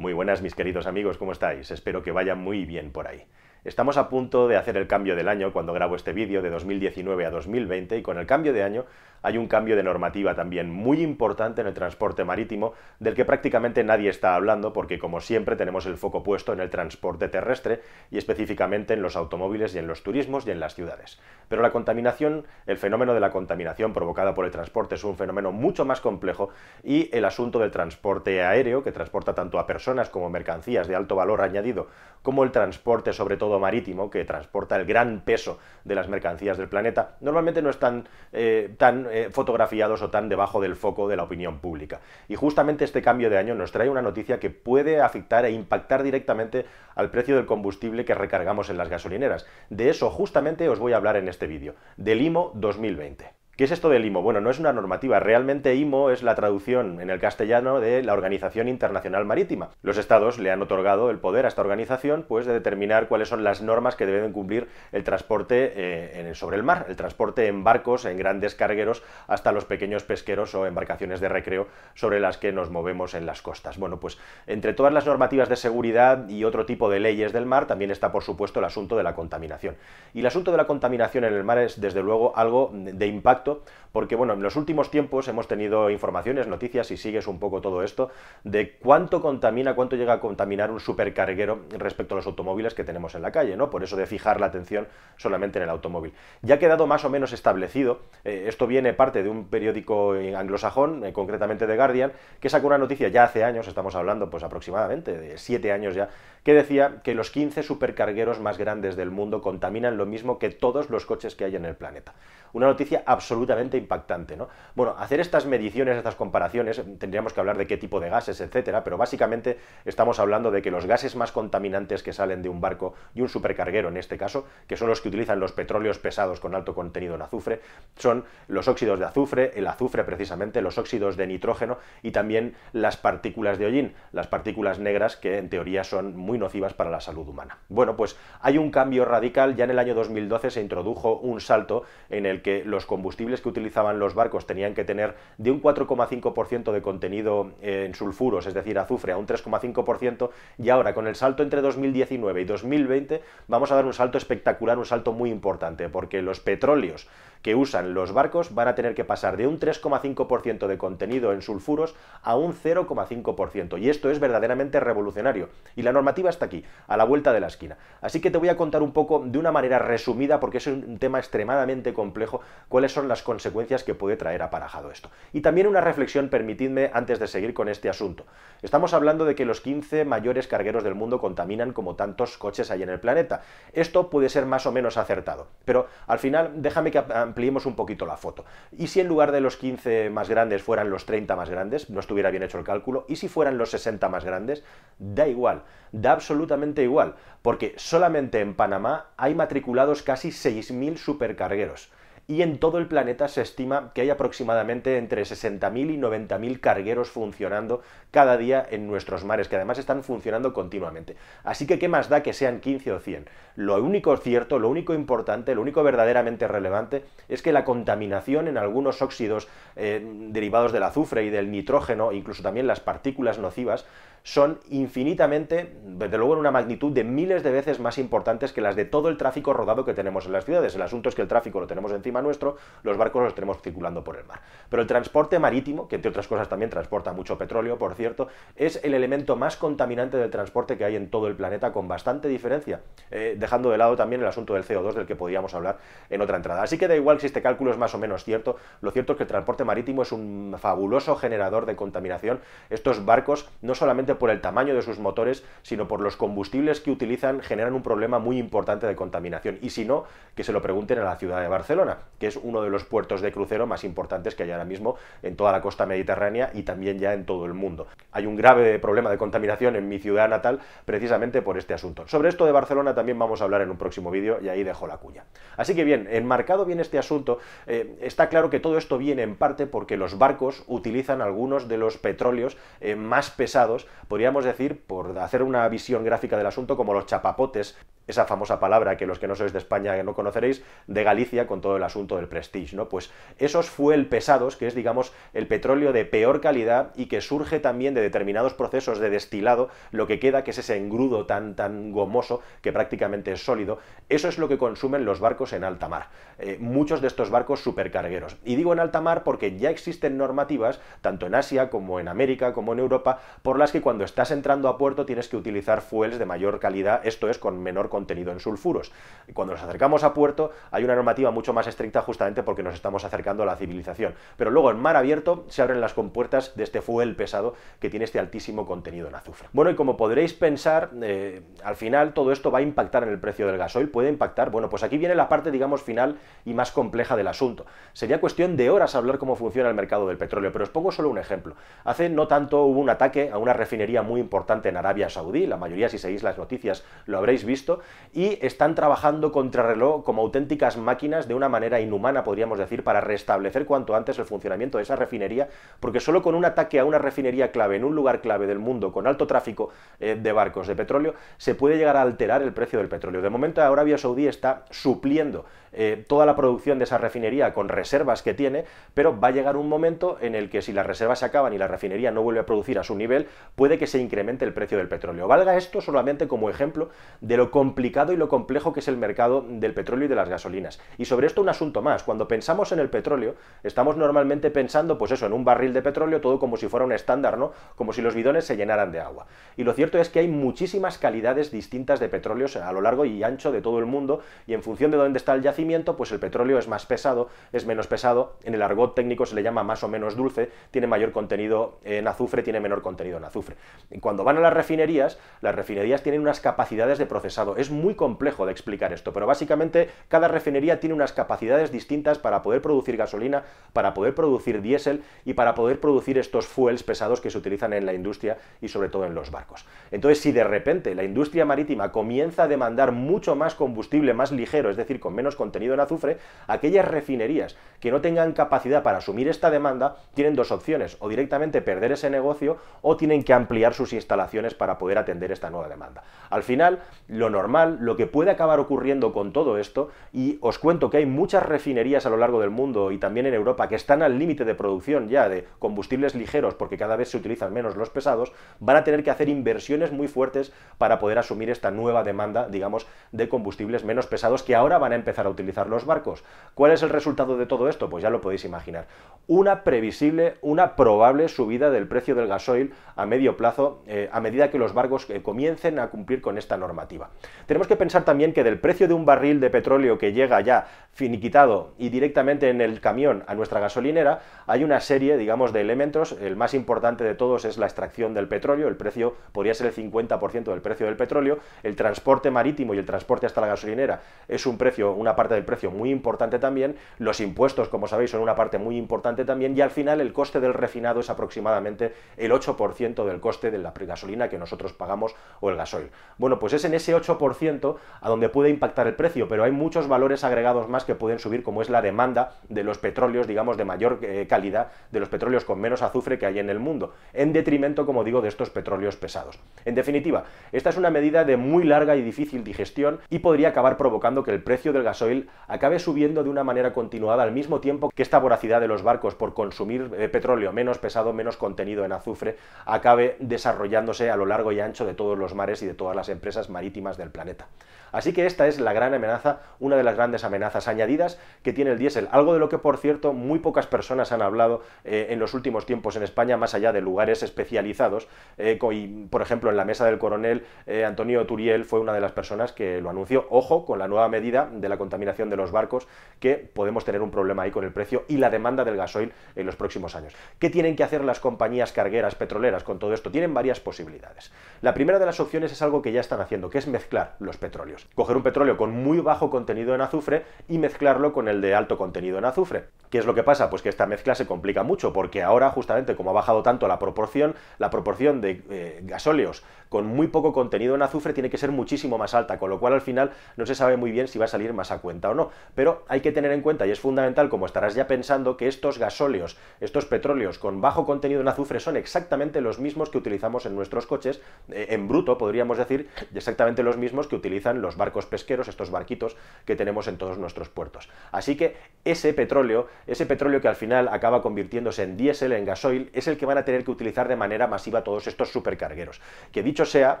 Muy buenas mis queridos amigos, ¿cómo estáis? Espero que vaya muy bien por ahí. Estamos a punto de hacer el cambio del año cuando grabo este vídeo de 2019 a 2020 y con el cambio de año hay un cambio de normativa también muy importante en el transporte marítimo del que prácticamente nadie está hablando porque como siempre tenemos el foco puesto en el transporte terrestre y específicamente en los automóviles y en los turismos y en las ciudades. Pero la contaminación, el fenómeno de la contaminación provocada por el transporte es un fenómeno mucho más complejo y el asunto del transporte aéreo que transporta tanto a personas como mercancías de alto valor añadido, como el transporte, sobre todo marítimo, que transporta el gran peso de las mercancías del planeta, normalmente no están eh, tan eh, fotografiados o tan debajo del foco de la opinión pública. Y justamente este cambio de año nos trae una noticia que puede afectar e impactar directamente al precio del combustible que recargamos en las gasolineras. De eso justamente os voy a hablar en este vídeo, del IMO 2020. ¿Qué es esto del IMO? Bueno, no es una normativa. Realmente IMO es la traducción en el castellano de la Organización Internacional Marítima. Los estados le han otorgado el poder a esta organización pues, de determinar cuáles son las normas que deben cumplir el transporte eh, sobre el mar, el transporte en barcos, en grandes cargueros, hasta los pequeños pesqueros o embarcaciones de recreo sobre las que nos movemos en las costas. Bueno, pues entre todas las normativas de seguridad y otro tipo de leyes del mar también está, por supuesto, el asunto de la contaminación. Y el asunto de la contaminación en el mar es, desde luego, algo de impacto porque bueno, en los últimos tiempos hemos tenido informaciones, noticias, y sigues un poco todo esto, de cuánto contamina, cuánto llega a contaminar un supercarguero respecto a los automóviles que tenemos en la calle, ¿no? Por eso de fijar la atención solamente en el automóvil. Ya ha quedado más o menos establecido, eh, esto viene parte de un periódico anglosajón, eh, concretamente de Guardian, que sacó una noticia ya hace años, estamos hablando pues aproximadamente de 7 años ya, que decía que los 15 supercargueros más grandes del mundo contaminan lo mismo que todos los coches que hay en el planeta. Una noticia absolutamente absolutamente impactante. ¿no? Bueno, hacer estas mediciones, estas comparaciones, tendríamos que hablar de qué tipo de gases, etcétera, pero básicamente estamos hablando de que los gases más contaminantes que salen de un barco y un supercarguero en este caso, que son los que utilizan los petróleos pesados con alto contenido en azufre, son los óxidos de azufre, el azufre precisamente, los óxidos de nitrógeno y también las partículas de hollín, las partículas negras que en teoría son muy nocivas para la salud humana. Bueno, pues hay un cambio radical, ya en el año 2012 se introdujo un salto en el que los combustibles que utilizaban los barcos tenían que tener de un 4,5% de contenido en sulfuros, es decir, azufre, a un 3,5%, y ahora con el salto entre 2019 y 2020 vamos a dar un salto espectacular, un salto muy importante, porque los petróleos que usan los barcos van a tener que pasar de un 3,5% de contenido en sulfuros a un 0,5%. Y esto es verdaderamente revolucionario. Y la normativa está aquí, a la vuelta de la esquina. Así que te voy a contar un poco de una manera resumida, porque es un tema extremadamente complejo, cuáles son las consecuencias que puede traer aparajado esto. Y también una reflexión, permitidme, antes de seguir con este asunto. Estamos hablando de que los 15 mayores cargueros del mundo contaminan como tantos coches hay en el planeta. Esto puede ser más o menos acertado, pero al final déjame que ampliemos un poquito la foto. Y si en lugar de los 15 más grandes fueran los 30 más grandes, no estuviera bien hecho el cálculo, y si fueran los 60 más grandes, da igual, da absolutamente igual, porque solamente en Panamá hay matriculados casi 6.000 supercargueros y en todo el planeta se estima que hay aproximadamente entre 60.000 y 90.000 cargueros funcionando cada día en nuestros mares, que además están funcionando continuamente. Así que, ¿qué más da que sean 15 o 100? Lo único cierto, lo único importante, lo único verdaderamente relevante es que la contaminación en algunos óxidos eh, derivados del azufre y del nitrógeno, incluso también las partículas nocivas, son infinitamente, desde luego en una magnitud de miles de veces más importantes que las de todo el tráfico rodado que tenemos en las ciudades. El asunto es que el tráfico lo tenemos encima nuestro, los barcos los tenemos circulando por el mar. Pero el transporte marítimo, que entre otras cosas también transporta mucho petróleo, por cierto, es el elemento más contaminante del transporte que hay en todo el planeta, con bastante diferencia, eh, dejando de lado también el asunto del CO2 del que podíamos hablar en otra entrada. Así que da igual si este cálculo es más o menos cierto, lo cierto es que el transporte marítimo es un fabuloso generador de contaminación. Estos barcos, no solamente por el tamaño de sus motores, sino por los combustibles que utilizan, generan un problema muy importante de contaminación. Y si no, que se lo pregunten a la ciudad de Barcelona que es uno de los puertos de crucero más importantes que hay ahora mismo en toda la costa mediterránea y también ya en todo el mundo. Hay un grave problema de contaminación en mi ciudad natal precisamente por este asunto. Sobre esto de Barcelona también vamos a hablar en un próximo vídeo y ahí dejo la cuña. Así que bien, enmarcado bien este asunto, eh, está claro que todo esto viene en parte porque los barcos utilizan algunos de los petróleos eh, más pesados, podríamos decir, por hacer una visión gráfica del asunto, como los chapapotes esa famosa palabra que los que no sois de España no conoceréis, de Galicia con todo el asunto del prestige, ¿no? Pues esos fuel pesados, que es, digamos, el petróleo de peor calidad y que surge también de determinados procesos de destilado, lo que queda que es ese engrudo tan, tan gomoso que prácticamente es sólido, eso es lo que consumen los barcos en alta mar. Eh, muchos de estos barcos supercargueros. Y digo en alta mar porque ya existen normativas, tanto en Asia como en América, como en Europa, por las que cuando estás entrando a puerto tienes que utilizar fuels de mayor calidad, esto es, con menor contenido en sulfuros. Cuando nos acercamos a puerto hay una normativa mucho más estricta justamente porque nos estamos acercando a la civilización. Pero luego en mar abierto se abren las compuertas de este fuel pesado que tiene este altísimo contenido en azufre. Bueno, y como podréis pensar, eh, al final todo esto va a impactar en el precio del gasoil, puede impactar, bueno, pues aquí viene la parte, digamos, final y más compleja del asunto. Sería cuestión de horas hablar cómo funciona el mercado del petróleo, pero os pongo solo un ejemplo. Hace no tanto hubo un ataque a una refinería muy importante en Arabia Saudí, la mayoría si seguís las noticias lo habréis visto, y están trabajando reloj como auténticas máquinas de una manera inhumana, podríamos decir, para restablecer cuanto antes el funcionamiento de esa refinería, porque solo con un ataque a una refinería clave en un lugar clave del mundo con alto tráfico eh, de barcos de petróleo se puede llegar a alterar el precio del petróleo. De momento Arabia Saudí está supliendo eh, toda la producción de esa refinería con reservas que tiene, pero va a llegar un momento en el que si las reservas se acaban y la refinería no vuelve a producir a su nivel, puede que se incremente el precio del petróleo. Valga esto solamente como ejemplo de lo complicado y lo complejo que es el mercado del petróleo y de las gasolinas. Y sobre esto un asunto más, cuando pensamos en el petróleo, estamos normalmente pensando pues eso, en un barril de petróleo, todo como si fuera un estándar, ¿no? Como si los bidones se llenaran de agua. Y lo cierto es que hay muchísimas calidades distintas de petróleo a lo largo y ancho de todo el mundo y en función de dónde está el yacimiento pues el petróleo es más pesado, es menos pesado, en el argot técnico se le llama más o menos dulce, tiene mayor contenido en azufre, tiene menor contenido en azufre. cuando van a las refinerías, las refinerías tienen unas capacidades de procesado. Es muy complejo de explicar esto, pero básicamente cada refinería tiene unas capacidades distintas para poder producir gasolina, para poder producir diésel y para poder producir estos fuels pesados que se utilizan en la industria y sobre todo en los barcos. Entonces, si de repente la industria marítima comienza a demandar mucho más combustible, más ligero, es decir, con menos contenido contenido en azufre, aquellas refinerías que no tengan capacidad para asumir esta demanda tienen dos opciones, o directamente perder ese negocio o tienen que ampliar sus instalaciones para poder atender esta nueva demanda. Al final, lo normal, lo que puede acabar ocurriendo con todo esto, y os cuento que hay muchas refinerías a lo largo del mundo y también en Europa que están al límite de producción ya de combustibles ligeros porque cada vez se utilizan menos los pesados, van a tener que hacer inversiones muy fuertes para poder asumir esta nueva demanda, digamos, de combustibles menos pesados que ahora van a empezar a utilizar utilizar los barcos. ¿Cuál es el resultado de todo esto? Pues ya lo podéis imaginar. Una previsible, una probable subida del precio del gasoil a medio plazo eh, a medida que los barcos eh, comiencen a cumplir con esta normativa. Tenemos que pensar también que del precio de un barril de petróleo que llega ya finiquitado y directamente en el camión a nuestra gasolinera, hay una serie, digamos, de elementos. El más importante de todos es la extracción del petróleo. El precio podría ser el 50% del precio del petróleo. El transporte marítimo y el transporte hasta la gasolinera es un precio, una parte del precio muy importante también, los impuestos, como sabéis, son una parte muy importante también, y al final el coste del refinado es aproximadamente el 8% del coste de la gasolina que nosotros pagamos o el gasoil. Bueno, pues es en ese 8% a donde puede impactar el precio, pero hay muchos valores agregados más que pueden subir, como es la demanda de los petróleos, digamos, de mayor eh, calidad, de los petróleos con menos azufre que hay en el mundo, en detrimento, como digo, de estos petróleos pesados. En definitiva, esta es una medida de muy larga y difícil digestión y podría acabar provocando que el precio del gasoil acabe subiendo de una manera continuada al mismo tiempo que esta voracidad de los barcos por consumir eh, petróleo menos pesado, menos contenido en azufre, acabe desarrollándose a lo largo y ancho de todos los mares y de todas las empresas marítimas del planeta. Así que esta es la gran amenaza, una de las grandes amenazas añadidas que tiene el diésel, algo de lo que por cierto muy pocas personas han hablado eh, en los últimos tiempos en España, más allá de lugares especializados, eh, y, por ejemplo en la mesa del coronel Antonio Turiel fue una de las personas que lo anunció, ojo con la nueva medida de la contaminación de los barcos, que podemos tener un problema ahí con el precio y la demanda del gasoil en los próximos años. ¿Qué tienen que hacer las compañías cargueras petroleras con todo esto? Tienen varias posibilidades. La primera de las opciones es algo que ya están haciendo, que es mezclar los petróleos. Coger un petróleo con muy bajo contenido en azufre y mezclarlo con el de alto contenido en azufre. ¿Qué es lo que pasa? Pues que esta mezcla se complica mucho porque ahora justamente como ha bajado tanto la proporción, la proporción de eh, gasóleos con muy poco contenido en azufre tiene que ser muchísimo más alta, con lo cual al final no se sabe muy bien si va a salir más a cuenta o no. Pero hay que tener en cuenta, y es fundamental, como estarás ya pensando, que estos gasóleos, estos petróleos con bajo contenido en azufre son exactamente los mismos que utilizamos en nuestros coches, eh, en bruto podríamos decir, exactamente los mismos que utilizan los barcos pesqueros, estos barquitos que tenemos en todos nuestros puertos. Así que ese petróleo, ese petróleo que al final acaba convirtiéndose en diésel, en gasoil, es el que van a tener que utilizar de manera masiva todos estos supercargueros, que dicho sea,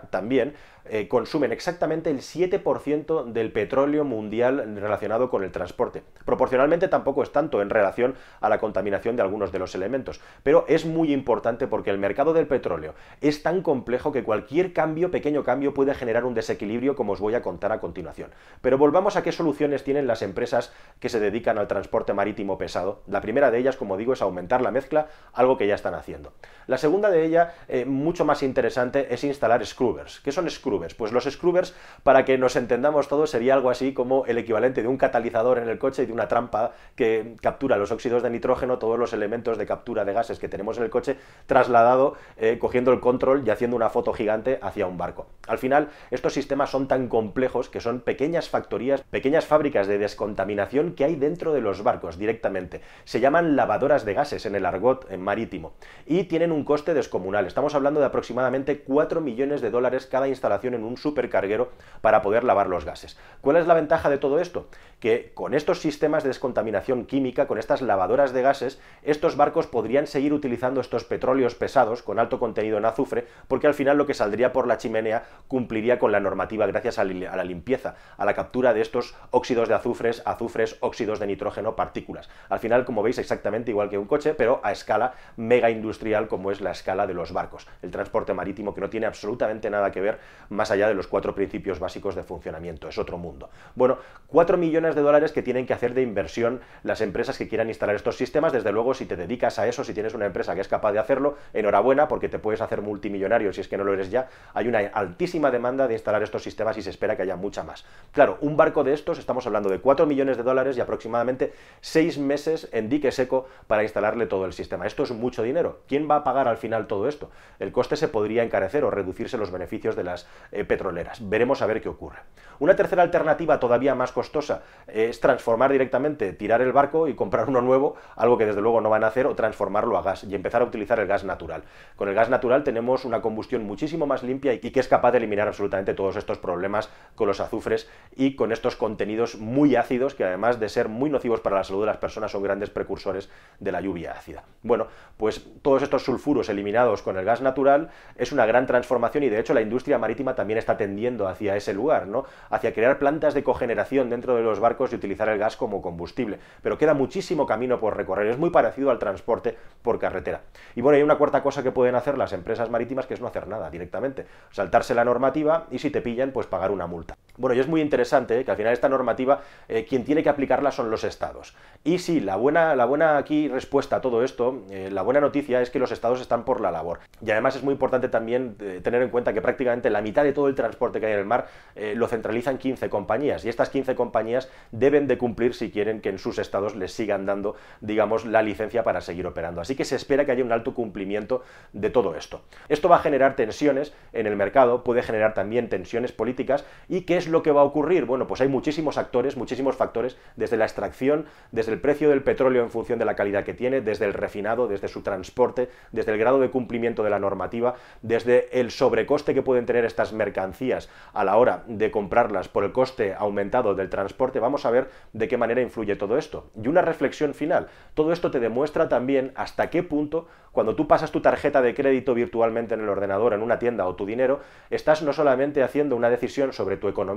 también eh, consumen exactamente el 7% del petróleo mundial relacionado con el transporte. Proporcionalmente tampoco es tanto en relación a la contaminación de algunos de los elementos, pero es muy importante porque el mercado del petróleo es tan complejo que cualquier cambio, pequeño cambio, puede generar un desequilibrio como os voy a contar a continuación. Pero volvamos a qué soluciones tienen las empresas que se dedican al transporte marítimo pesado. La primera de ellas, como digo, es aumentar la mezcla, algo que ya están haciendo. La segunda de ellas, eh, mucho más interesante, es instalar scrubbers. ¿Qué son scrubbers? Pues los scrubbers, para que nos entendamos todos, sería algo así como el equivalente de un catalizador en el coche y de una trampa que captura los óxidos de nitrógeno, todos los elementos de captura de gases que tenemos en el coche, trasladado, eh, cogiendo el control y haciendo una foto gigante hacia un barco. Al final, estos sistemas son tan complejos que son pequeñas factorías, pequeñas fábricas de descontaminación que hay dentro de los barcos directamente. Se llaman lavadoras de gases en el argot en marítimo y tienen un coste descomunal. Estamos hablando de aproximadamente 4 millones de dólares cada instalación en un supercarguero para poder lavar los gases. ¿Cuál es la ventaja de todo esto? que con estos sistemas de descontaminación química, con estas lavadoras de gases, estos barcos podrían seguir utilizando estos petróleos pesados con alto contenido en azufre, porque al final lo que saldría por la chimenea cumpliría con la normativa gracias a la limpieza, a la captura de estos óxidos de azufres, azufres, óxidos de nitrógeno, partículas. Al final, como veis, exactamente igual que un coche, pero a escala mega industrial como es la escala de los barcos, el transporte marítimo que no tiene absolutamente nada que ver más allá de los cuatro principios básicos de funcionamiento, es otro mundo. Bueno, cuatro millones de dólares que tienen que hacer de inversión las empresas que quieran instalar estos sistemas. Desde luego, si te dedicas a eso, si tienes una empresa que es capaz de hacerlo, enhorabuena porque te puedes hacer multimillonario si es que no lo eres ya. Hay una altísima demanda de instalar estos sistemas y se espera que haya mucha más. Claro, un barco de estos, estamos hablando de 4 millones de dólares y aproximadamente 6 meses en dique seco para instalarle todo el sistema. Esto es mucho dinero. ¿Quién va a pagar al final todo esto? El coste se podría encarecer o reducirse los beneficios de las eh, petroleras. Veremos a ver qué ocurre. Una tercera alternativa todavía más costosa es transformar directamente, tirar el barco y comprar uno nuevo, algo que desde luego no van a hacer, o transformarlo a gas y empezar a utilizar el gas natural. Con el gas natural tenemos una combustión muchísimo más limpia y que es capaz de eliminar absolutamente todos estos problemas con los azufres y con estos contenidos muy ácidos que además de ser muy nocivos para la salud de las personas son grandes precursores de la lluvia ácida. Bueno, pues todos estos sulfuros eliminados con el gas natural es una gran transformación y de hecho la industria marítima también está tendiendo hacia ese lugar, ¿no? Hacia crear plantas de cogeneración dentro de los barcos y utilizar el gas como combustible. Pero queda muchísimo camino por recorrer. Es muy parecido al transporte por carretera. Y bueno, hay una cuarta cosa que pueden hacer las empresas marítimas que es no hacer nada directamente. Saltarse la normativa y si te pillan, pues pagar una multa. Bueno, y es muy interesante ¿eh? que al final esta normativa, eh, quien tiene que aplicarla son los estados. Y sí, la buena, la buena aquí respuesta a todo esto, eh, la buena noticia es que los estados están por la labor. Y además es muy importante también tener en cuenta que prácticamente la mitad de todo el transporte que hay en el mar lo centralizan 15 compañías. Y estas 15 compañías deben de cumplir si quieren que en sus estados les sigan dando, digamos, la licencia para seguir operando. Así que se espera que haya un alto cumplimiento de todo esto. Esto va a generar tensiones en el mercado, puede generar también tensiones políticas y que es lo que va a ocurrir? Bueno, pues hay muchísimos actores, muchísimos factores, desde la extracción, desde el precio del petróleo en función de la calidad que tiene, desde el refinado, desde su transporte, desde el grado de cumplimiento de la normativa, desde el sobrecoste que pueden tener estas mercancías a la hora de comprarlas por el coste aumentado del transporte. Vamos a ver de qué manera influye todo esto. Y una reflexión final. Todo esto te demuestra también hasta qué punto, cuando tú pasas tu tarjeta de crédito virtualmente en el ordenador, en una tienda o tu dinero, estás no solamente haciendo una decisión sobre tu economía,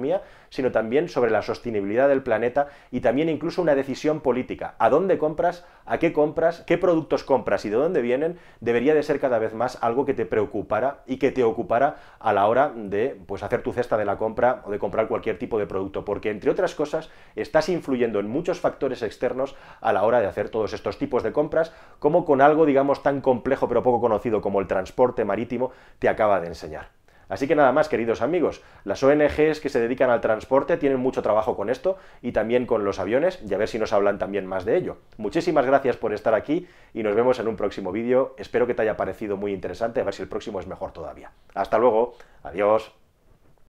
sino también sobre la sostenibilidad del planeta y también incluso una decisión política. ¿A dónde compras? ¿A qué compras? ¿Qué productos compras y de dónde vienen? Debería de ser cada vez más algo que te preocupara y que te ocupara a la hora de pues, hacer tu cesta de la compra o de comprar cualquier tipo de producto, porque entre otras cosas estás influyendo en muchos factores externos a la hora de hacer todos estos tipos de compras, como con algo, digamos, tan complejo pero poco conocido como el transporte marítimo te acaba de enseñar. Así que nada más, queridos amigos, las ONGs que se dedican al transporte tienen mucho trabajo con esto y también con los aviones y a ver si nos hablan también más de ello. Muchísimas gracias por estar aquí y nos vemos en un próximo vídeo. Espero que te haya parecido muy interesante, a ver si el próximo es mejor todavía. Hasta luego, adiós.